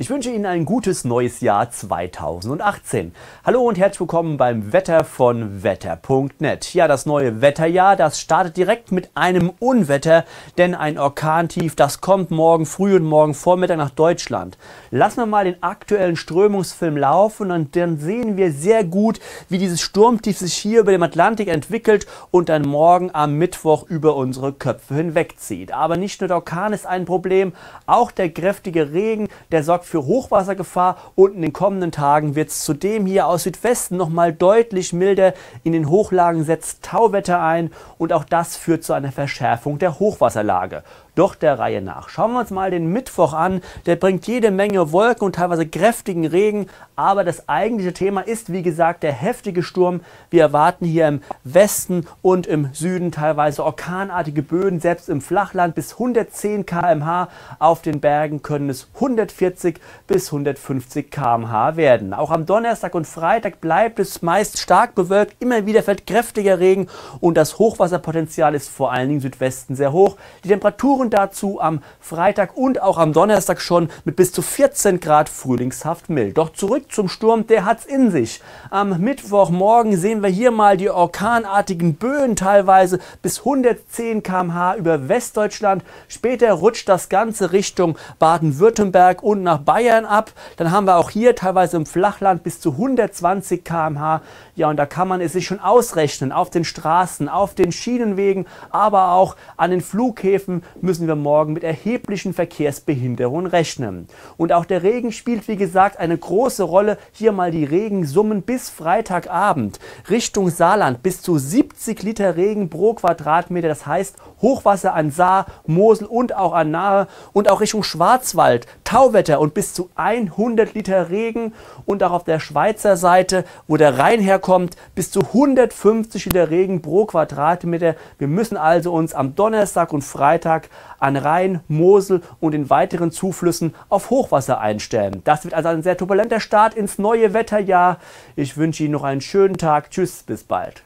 Ich wünsche Ihnen ein gutes neues Jahr 2018. Hallo und herzlich willkommen beim Wetter von wetter.net. Ja, das neue Wetterjahr, das startet direkt mit einem Unwetter, denn ein Orkantief, das kommt morgen früh und morgen Vormittag nach Deutschland. Lassen wir mal den aktuellen Strömungsfilm laufen und dann sehen wir sehr gut, wie dieses Sturmtief sich hier über dem Atlantik entwickelt und dann morgen am Mittwoch über unsere Köpfe hinwegzieht. Aber nicht nur der Orkan ist ein Problem, auch der kräftige Regen, der sorgt für Hochwassergefahr und in den kommenden Tagen wird es zudem hier aus Südwesten nochmal deutlich milder. In den Hochlagen setzt Tauwetter ein und auch das führt zu einer Verschärfung der Hochwasserlage. Doch der Reihe nach. Schauen wir uns mal den Mittwoch an. Der bringt jede Menge Wolken und teilweise kräftigen Regen. Aber das eigentliche Thema ist, wie gesagt, der heftige Sturm. Wir erwarten hier im Westen und im Süden teilweise orkanartige Böden, selbst im Flachland bis 110 km/h. Auf den Bergen können es 140 bis 150 km/h werden. Auch am Donnerstag und Freitag bleibt es meist stark bewölkt, immer wieder fällt kräftiger Regen und das Hochwasserpotenzial ist vor allen Dingen im Südwesten sehr hoch. Die Temperaturen dazu am Freitag und auch am Donnerstag schon mit bis zu 14 Grad frühlingshaft mild. Doch zurück zum Sturm, der hat es in sich. Am Mittwochmorgen sehen wir hier mal die orkanartigen Böen teilweise bis 110 km/h über Westdeutschland. Später rutscht das Ganze Richtung Baden-Württemberg und nach Bayern ab. Dann haben wir auch hier teilweise im Flachland bis zu 120 km/h. Ja, und da kann man es sich schon ausrechnen. Auf den Straßen, auf den Schienenwegen, aber auch an den Flughäfen müssen wir morgen mit erheblichen Verkehrsbehinderungen rechnen. Und auch der Regen spielt, wie gesagt, eine große Rolle. Hier mal die Regensummen bis Freitagabend. Richtung Saarland bis zu 70 Liter Regen pro Quadratmeter. Das heißt Hochwasser an Saar, Mosel und auch an Nahe. Und auch Richtung Schwarzwald, Tauwetter und bis zu 100 Liter Regen und auch auf der Schweizer Seite, wo der Rhein herkommt, bis zu 150 Liter Regen pro Quadratmeter. Wir müssen also uns am Donnerstag und Freitag an Rhein, Mosel und den weiteren Zuflüssen auf Hochwasser einstellen. Das wird also ein sehr turbulenter Start ins neue Wetterjahr. Ich wünsche Ihnen noch einen schönen Tag. Tschüss, bis bald.